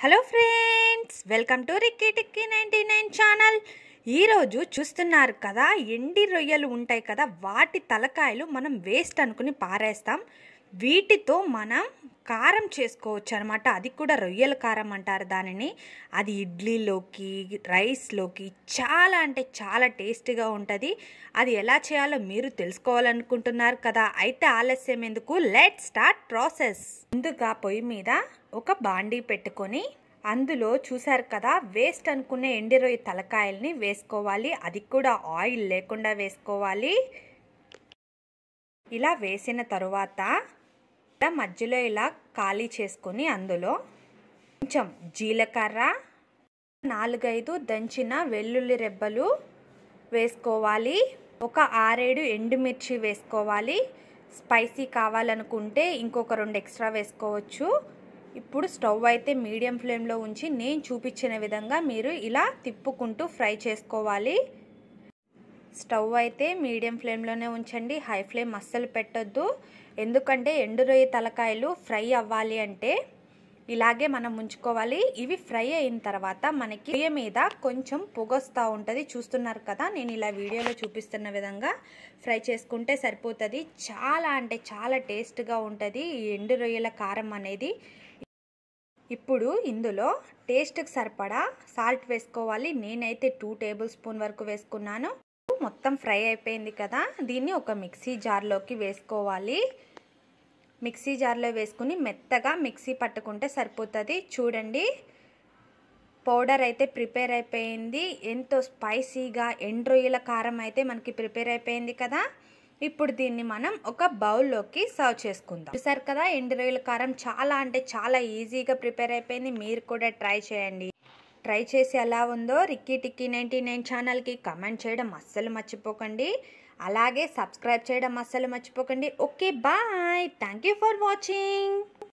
hello friends welcome to Ricky Tikki ninety nine channel ఈరోజు చూస్తున్నారు కదా ఎండి రొయ్యలు ఉంటాయి కదా వాటి తలకాయలు మనం వేస్ట్ అనుకుని పారేస్తాం వీటితో మనం కారం చేసుకోవచ్చు అనమాట అది కూడా రొయ్యల కారం అంటారు దానిని అది ఇడ్లీలోకి రైస్లోకి చాలా అంటే చాలా టేస్టీగా ఉంటుంది అది ఎలా చేయాలో మీరు తెలుసుకోవాలనుకుంటున్నారు కదా అయితే ఆలస్యం ఎందుకు లెట్ స్టార్ట్ ప్రాసెస్ ముందుగా పొయ్యి మీద ఒక బాండీ పెట్టుకొని అందులో చూశారు కదా వేస్ట్ అనుకునే ఎండిరొయ్య తలకాయల్ని వేసుకోవాలి అది కూడా ఆయిల్ లేకుండా వేసుకోవాలి ఇలా వేసిన తరువాత మధ్యలో ఇలా ఖాళీ చేసుకొని అందులో కొంచెం జీలకర్ర నాలుగైదు దంచిన వెల్లుల్లి రెబ్బలు వేసుకోవాలి ఒక ఆరేడు ఎండుమిర్చి వేసుకోవాలి స్పైసీ కావాలనుకుంటే ఇంకొక రెండు ఎక్స్ట్రా వేసుకోవచ్చు ఇప్పుడు స్టవ్ అయితే మీడియం ఫ్లేమ్లో ఉంచి నేను చూపించిన విధంగా మీరు ఇలా తిప్పుకుంటూ ఫ్రై చేసుకోవాలి స్టవ్ అయితే మీడియం ఫ్లేమ్లోనే ఉంచండి హై ఫ్లేమ్ అస్సలు పెట్టొద్దు ఎందుకంటే ఎండు రొయ్య తలకాయలు ఫ్రై అవ్వాలి అంటే ఇలాగే మనం ఉంచుకోవాలి ఇవి ఫ్రై అయిన తర్వాత మనకి రొయ్య మీద కొంచెం పొగొస్తూ ఉంటుంది చూస్తున్నారు కదా నేను ఇలా వీడియోలో చూపిస్తున్న విధంగా ఫ్రై చేసుకుంటే సరిపోతుంది చాలా అంటే చాలా టేస్ట్గా ఉంటుంది ఈ ఎండు రొయ్యల కారం అనేది ఇప్పుడు ఇందులో టేస్ట్కి సరిపడా సాల్ట్ వేసుకోవాలి నేనైతే టూ టేబుల్ స్పూన్ వరకు వేసుకున్నాను మొత్తం ఫ్రై అయిపోయింది కదా దీన్ని ఒక మిక్సీ జార్లోకి వేసుకోవాలి మిక్సీ జార్లో వేసుకుని మెత్తగా మిక్సీ పట్టుకుంటే సరిపోతుంది చూడండి పౌడర్ అయితే ప్రిపేర్ అయిపోయింది ఎంతో స్పైసీగా ఎండ్రొయ్యల రొయ్యల కారం అయితే మనకి ప్రిపేర్ అయిపోయింది కదా ఇప్పుడు దీన్ని మనం ఒక బౌల్లోకి సర్వ్ చేసుకుందాం చూసారు కదా ఎండ్రొయ్యల రొయ్యల కారం చాలా అంటే చాలా ఈజీగా ప్రిపేర్ అయిపోయింది మీరు కూడా ట్రై చేయండి ట్రై చేసి ఎలా ఉందో రిక్కీ టిక్కీ నైంటీ నైన్ ఛానల్కి కమెంట్ చేయడం అస్సలు మర్చిపోకండి అలాగే సబ్స్క్రైబ్ చేయడం అస్సలు మర్చిపోకండి okay bye thank you for watching